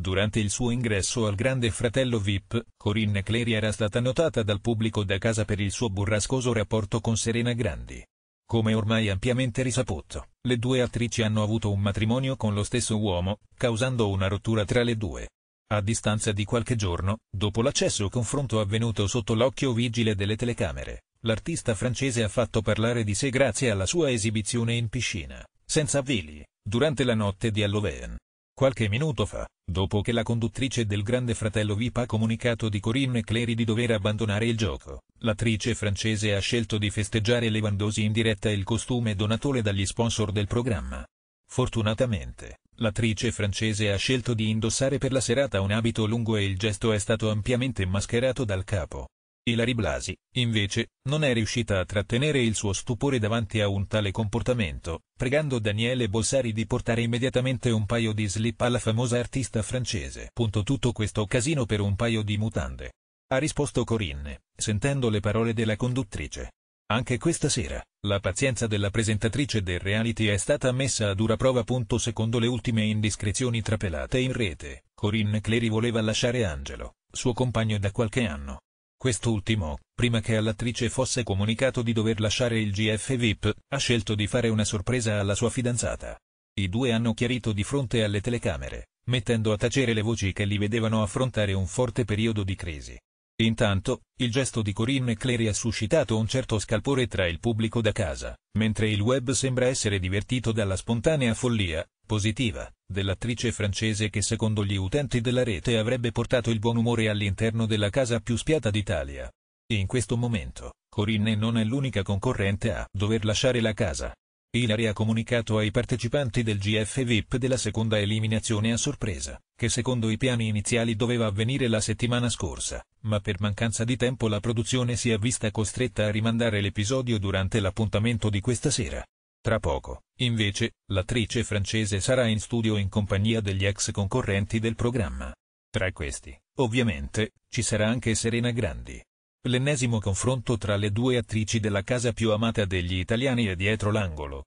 Durante il suo ingresso al Grande Fratello VIP, Corinne Clary era stata notata dal pubblico da casa per il suo burrascoso rapporto con Serena Grandi. Come ormai ampiamente risaputo, le due attrici hanno avuto un matrimonio con lo stesso uomo, causando una rottura tra le due. A distanza di qualche giorno, dopo l'accesso confronto avvenuto sotto l'occhio vigile delle telecamere, l'artista francese ha fatto parlare di sé grazie alla sua esibizione in piscina, senza vili, durante la notte di Halloween. Qualche minuto fa, dopo che la conduttrice del Grande Fratello VIP ha comunicato di Corinne Clary di dover abbandonare il gioco, l'attrice francese ha scelto di festeggiare levandosi in diretta il costume donatore dagli sponsor del programma. Fortunatamente, l'attrice francese ha scelto di indossare per la serata un abito lungo e il gesto è stato ampiamente mascherato dal capo. Ilari Blasi, invece, non è riuscita a trattenere il suo stupore davanti a un tale comportamento, pregando Daniele Bolsari di portare immediatamente un paio di slip alla famosa artista francese. Tutto questo casino per un paio di mutande. Ha risposto Corinne, sentendo le parole della conduttrice. Anche questa sera, la pazienza della presentatrice del reality è stata messa a dura prova. Secondo le ultime indiscrezioni trapelate in rete, Corinne Clery voleva lasciare Angelo, suo compagno da qualche anno Quest'ultimo, prima che all'attrice fosse comunicato di dover lasciare il GF VIP, ha scelto di fare una sorpresa alla sua fidanzata. I due hanno chiarito di fronte alle telecamere, mettendo a tacere le voci che li vedevano affrontare un forte periodo di crisi. Intanto, il gesto di Corinne e Clary ha suscitato un certo scalpore tra il pubblico da casa, mentre il web sembra essere divertito dalla spontanea follia, positiva, dell'attrice francese che secondo gli utenti della rete avrebbe portato il buon umore all'interno della casa più spiata d'Italia. In questo momento, Corinne non è l'unica concorrente a dover lasciare la casa. Ilari ha comunicato ai partecipanti del GF VIP della seconda eliminazione a sorpresa, che secondo i piani iniziali doveva avvenire la settimana scorsa, ma per mancanza di tempo la produzione si è vista costretta a rimandare l'episodio durante l'appuntamento di questa sera. Tra poco, invece, l'attrice francese sarà in studio in compagnia degli ex concorrenti del programma. Tra questi, ovviamente, ci sarà anche Serena Grandi. L'ennesimo confronto tra le due attrici della casa più amata degli italiani è dietro l'angolo,